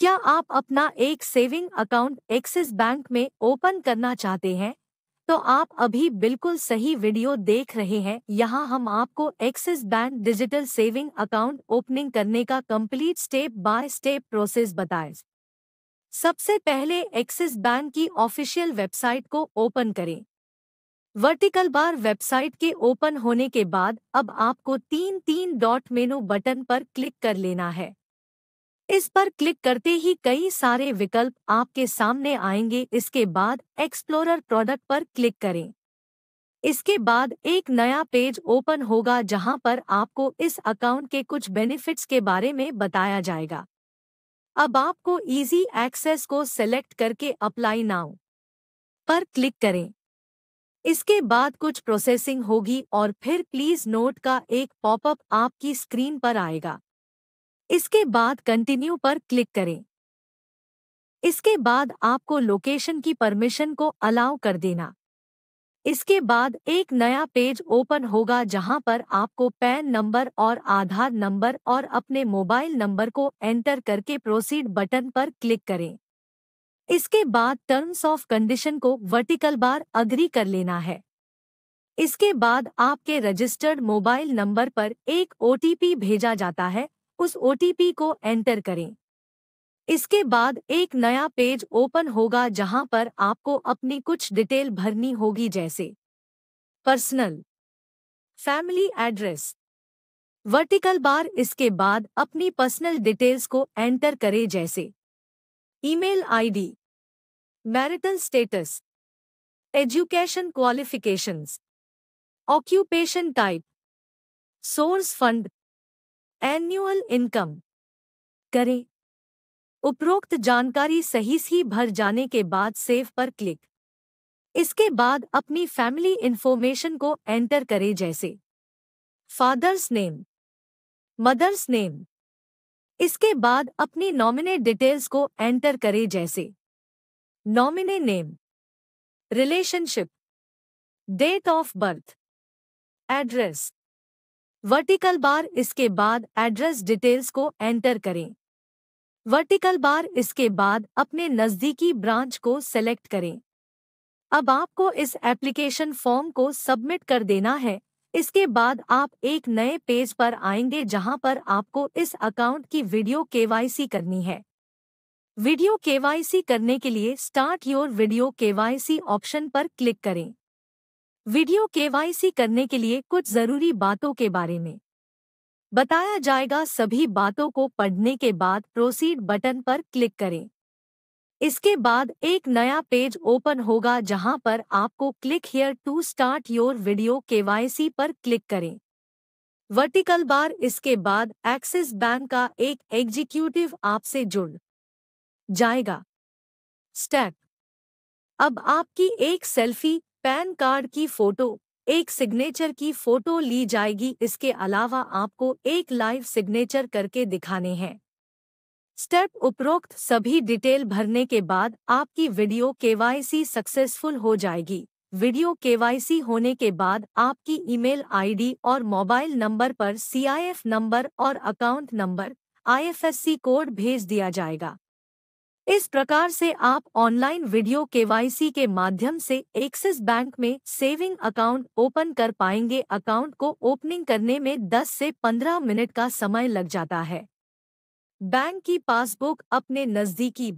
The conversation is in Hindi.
क्या आप अपना एक सेविंग अकाउंट एक्सिस बैंक में ओपन करना चाहते हैं तो आप अभी बिल्कुल सही वीडियो देख रहे हैं यहाँ हम आपको Axis bank digital saving account opening करने का complete step by step process बताएं। सबसे पहले एक्सिस बैंक की ऑफिशियल वेबसाइट को ओपन करें वर्टिकल बार वेबसाइट के ओपन होने के बाद अब आपको तीन तीन डॉट मेनू बटन पर क्लिक कर लेना है इस पर क्लिक करते ही कई सारे विकल्प आपके सामने आएंगे इसके बाद एक्सप्लोरर प्रोडक्ट पर क्लिक करें इसके बाद एक नया पेज ओपन होगा जहां पर आपको इस अकाउंट के कुछ बेनिफिट्स के बारे में बताया जाएगा अब आपको इजी एक्सेस को सेलेक्ट करके अप्लाई नाउ पर क्लिक करें इसके बाद कुछ प्रोसेसिंग होगी और फिर प्लीज नोट का एक पॉपअप आपकी स्क्रीन पर आएगा इसके बाद कंटिन्यू पर क्लिक करें इसके बाद आपको लोकेशन की परमिशन को अलाउ कर देना इसके बाद एक नया पेज ओपन होगा जहां पर आपको पैन नंबर और आधार नंबर और अपने मोबाइल नंबर को एंटर करके प्रोसीड बटन पर क्लिक करें इसके बाद टर्म्स ऑफ कंडीशन को वर्टिकल बार अग्री कर लेना है इसके बाद आपके रजिस्टर्ड मोबाइल नंबर पर एक ओटीपी भेजा जाता है उस ओटीपी को एंटर करें इसके बाद एक नया पेज ओपन होगा जहां पर आपको अपनी कुछ डिटेल भरनी होगी जैसे personal family address vertical bar इसके बाद अपनी पर्सनल डिटेल्स को एंटर करें जैसे email ID, marital status education qualifications occupation type source fund annual income करें उपरोक्त जानकारी सही सी भर जाने के बाद सेव पर क्लिक इसके बाद अपनी फैमिली इन्फॉर्मेशन को एंटर करें जैसे फादर्स नेम मदर्स नेम इसके बाद अपनी नॉमिने डिटेल्स को एंटर करें जैसे nominee name relationship date of birth address vertical bar इसके बाद एड्रेस डिटेल्स को एंटर करें वर्टिकल बार इसके बाद अपने नज़दीकी ब्रांच को सेलेक्ट करें अब आपको इस एप्लीकेशन फॉर्म को सबमिट कर देना है इसके बाद आप एक नए पेज पर आएंगे जहां पर आपको इस अकाउंट की वीडियो केवाईसी करनी है वीडियो केवाईसी करने के लिए start your video KYC option पर क्लिक करें वीडियो केवाईसी करने के लिए कुछ जरूरी बातों के बारे में बताया जाएगा सभी बातों को पढ़ने के बाद प्रोसीड बटन पर क्लिक करें इसके बाद एक नया पेज ओपन होगा जहां पर आपको click here to start your video KYC पर क्लिक करें वर्टिकल बार इसके बाद एक्सिस बैंक का एक एग्जीक्यूटिव आपसे जुड़ जाएगा स्टेप अब आपकी एक सेल्फी पैन कार्ड की फोटो एक सिग्नेचर की फोटो ली जाएगी इसके अलावा आपको एक लाइव सिग्नेचर करके दिखाने हैं स्टेप उपरोक्त सभी डिटेल भरने के बाद आपकी वीडियो केवाईसी सक्सेसफुल हो जाएगी वीडियो केवाईसी होने के बाद आपकी ईमेल आईडी और मोबाइल नंबर पर सीआईएफ नंबर और अकाउंट नंबर आईएफएससी कोड भेज दिया जाएगा इस प्रकार से आप ऑनलाइन वीडियो केवाईसी के माध्यम से एक्सिस बैंक में सेविंग अकाउंट ओपन कर पाएंगे अकाउंट को ओपनिंग करने में 10 से 15 मिनट का समय लग जाता है बैंक की पासबुक अपने नज़दीकी